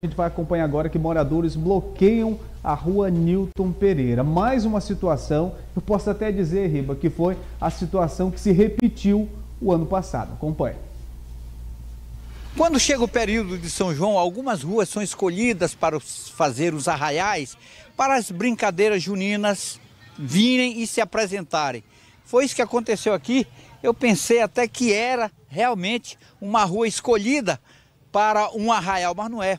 A gente vai acompanhar agora que moradores bloqueiam a rua Newton Pereira. Mais uma situação, eu posso até dizer, Riba, que foi a situação que se repetiu o ano passado. Acompanhe. Quando chega o período de São João, algumas ruas são escolhidas para fazer os arraiais para as brincadeiras juninas virem e se apresentarem. Foi isso que aconteceu aqui. Eu pensei até que era realmente uma rua escolhida para um arraial, mas não é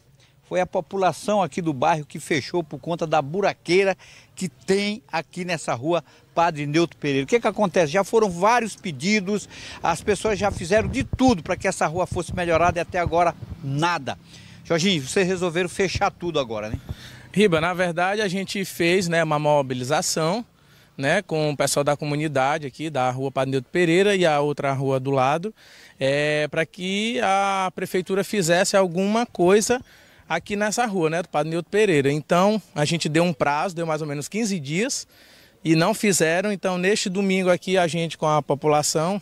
foi a população aqui do bairro que fechou por conta da buraqueira que tem aqui nessa rua Padre Neutro Pereira. O que, é que acontece? Já foram vários pedidos, as pessoas já fizeram de tudo para que essa rua fosse melhorada e até agora nada. Jorginho, vocês resolveram fechar tudo agora, né? Riba, na verdade a gente fez né, uma mobilização né, com o pessoal da comunidade aqui, da rua Padre Neutro Pereira e a outra rua do lado, é, para que a prefeitura fizesse alguma coisa aqui nessa rua, né, do Padre Nilton Pereira. Então, a gente deu um prazo, deu mais ou menos 15 dias, e não fizeram. Então, neste domingo aqui, a gente com a população,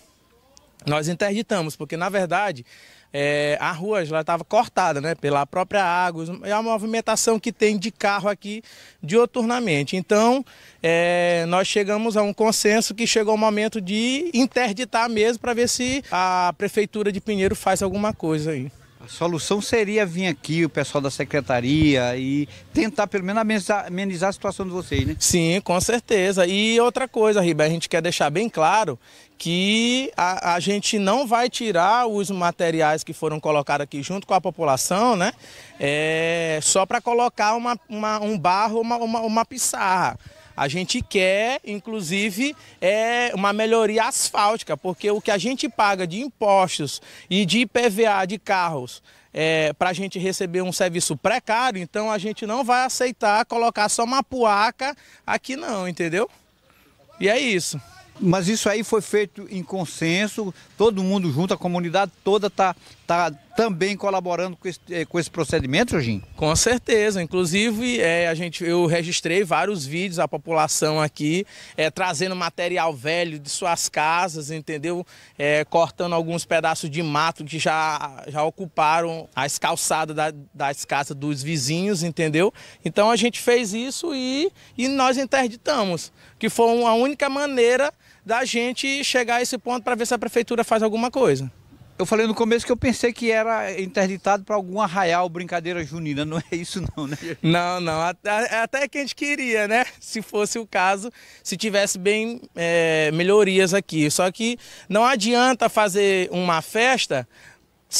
nós interditamos, porque na verdade é, a rua já estava cortada né, pela própria água, é a movimentação que tem de carro aqui dioturnamente. Então, é, nós chegamos a um consenso que chegou o momento de interditar mesmo para ver se a Prefeitura de Pinheiro faz alguma coisa aí solução seria vir aqui o pessoal da secretaria e tentar pelo menos amenizar, amenizar a situação de vocês, né? Sim, com certeza. E outra coisa, Riba, a gente quer deixar bem claro que a, a, gente não vai tirar os materiais que foram colocados aqui junto com a população, né? É, só para colocar uma, uma, um barro, uma, uma, uma pissarra. A gente quer, inclusive, é uma melhoria asfáltica, porque o que a gente paga de impostos e de IPVA de carros é, para a gente receber um serviço precário, então a gente não vai aceitar colocar só uma puaca aqui não, entendeu? E é isso. Mas isso aí foi feito em consenso, todo mundo junto, a comunidade toda está tá, tá também colaborando com esse, eh, com esse procedimento, Jorginho? Com certeza. Inclusive, é, a gente, eu registrei vários vídeos, a população aqui, é, trazendo material velho de suas casas, entendeu? É, cortando alguns pedaços de mato que já, já ocuparam as calçadas da, das casas dos vizinhos, entendeu? Então a gente fez isso e, e nós interditamos, que foi a única maneira da gente chegar a esse ponto para ver se a prefeitura faz alguma coisa. Eu falei no começo que eu pensei que era interditado para algum arraial brincadeira junina. Não é isso não, né? Não, não. Até, até que a gente queria, né? Se fosse o caso, se tivesse bem é, melhorias aqui. Só que não adianta fazer uma festa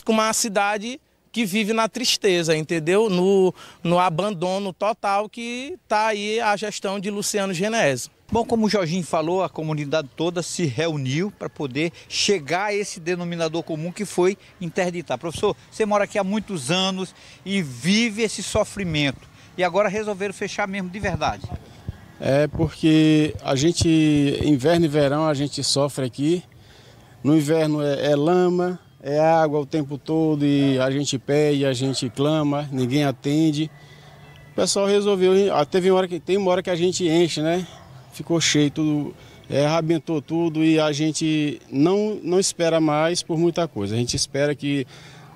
com uma cidade que vive na tristeza, entendeu? No, no abandono total que está aí a gestão de Luciano Genésio. Bom, como o Jorginho falou, a comunidade toda se reuniu para poder chegar a esse denominador comum que foi interditar. Professor, você mora aqui há muitos anos e vive esse sofrimento. E agora resolveram fechar mesmo de verdade. É porque a gente, inverno e verão, a gente sofre aqui. No inverno é, é lama, é água o tempo todo e a gente pede, a gente clama, ninguém atende. O pessoal resolveu, teve uma hora que tem uma hora que a gente enche, né? ficou cheio, tudo, é, arrebentou tudo e a gente não, não espera mais por muita coisa. A gente espera que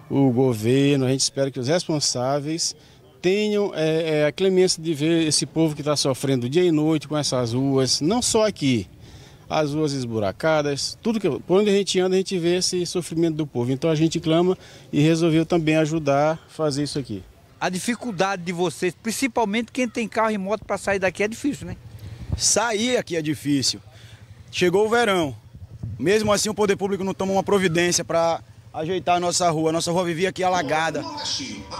o governo, a gente espera que os responsáveis tenham é, é a clemência de ver esse povo que está sofrendo dia e noite com essas ruas, não só aqui, as ruas esburacadas, tudo que por onde a gente anda a gente vê esse sofrimento do povo. Então a gente clama e resolveu também ajudar a fazer isso aqui. A dificuldade de vocês, principalmente quem tem carro e moto para sair daqui é difícil, né? Sair aqui é difícil. Chegou o verão. Mesmo assim, o poder público não tomou uma providência para ajeitar a nossa rua. Nossa rua vivia aqui alagada.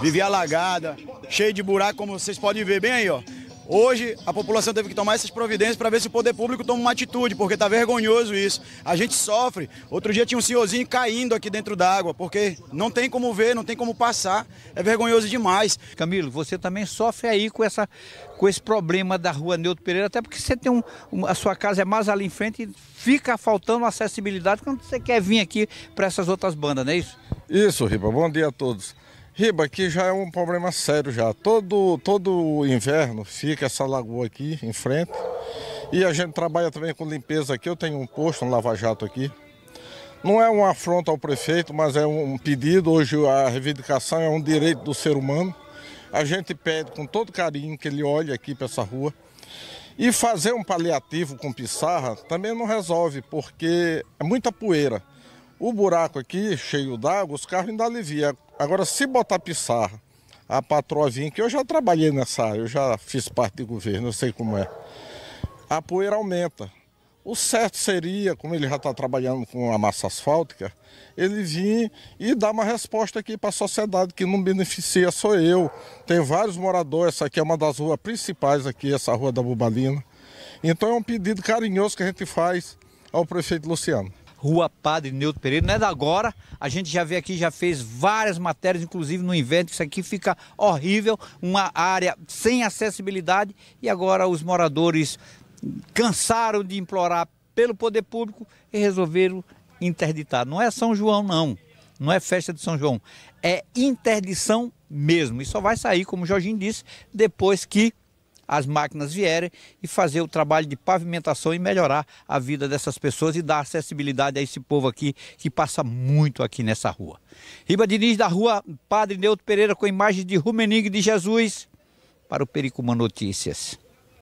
Vivia alagada, cheia de buraco, como vocês podem ver bem aí, ó. Hoje a população teve que tomar essas providências para ver se o poder público toma uma atitude, porque está vergonhoso isso. A gente sofre. Outro dia tinha um senhorzinho caindo aqui dentro d'água, porque não tem como ver, não tem como passar. É vergonhoso demais. Camilo, você também sofre aí com, essa, com esse problema da rua Neuto Pereira, até porque você tem um, um a sua casa é mais ali em frente e fica faltando acessibilidade quando você quer vir aqui para essas outras bandas, não é isso? Isso, Ripa. Bom dia a todos. Riba, aqui já é um problema sério já. Todo, todo inverno fica essa lagoa aqui em frente. E a gente trabalha também com limpeza aqui. Eu tenho um posto, um lava-jato aqui. Não é uma afronta ao prefeito, mas é um pedido. Hoje a reivindicação é um direito do ser humano. A gente pede com todo carinho que ele olhe aqui para essa rua. E fazer um paliativo com pissarra também não resolve, porque é muita poeira. O buraco aqui, cheio d'água, os carros ainda aliviam. Agora, se botar pissarra, a patroa vir, que eu já trabalhei nessa área, eu já fiz parte de governo, eu sei como é. A poeira aumenta. O certo seria, como ele já está trabalhando com a massa asfáltica, ele vir e dar uma resposta aqui para a sociedade, que não beneficia só eu. Tem vários moradores, essa aqui é uma das ruas principais aqui, essa rua da Bubalina. Então é um pedido carinhoso que a gente faz ao prefeito Luciano. Rua Padre Neuto Pereira. Não é da agora, a gente já veio aqui, já fez várias matérias, inclusive no invento, isso aqui fica horrível, uma área sem acessibilidade e agora os moradores cansaram de implorar pelo poder público e resolveram interditar. Não é São João, não. Não é festa de São João. É interdição mesmo. E só vai sair, como o Jorginho disse, depois que as máquinas vierem e fazer o trabalho de pavimentação e melhorar a vida dessas pessoas e dar acessibilidade a esse povo aqui que passa muito aqui nessa rua. Riba Diniz da rua Padre Neuto Pereira com imagens de Rumenig de Jesus para o Pericuma Notícias.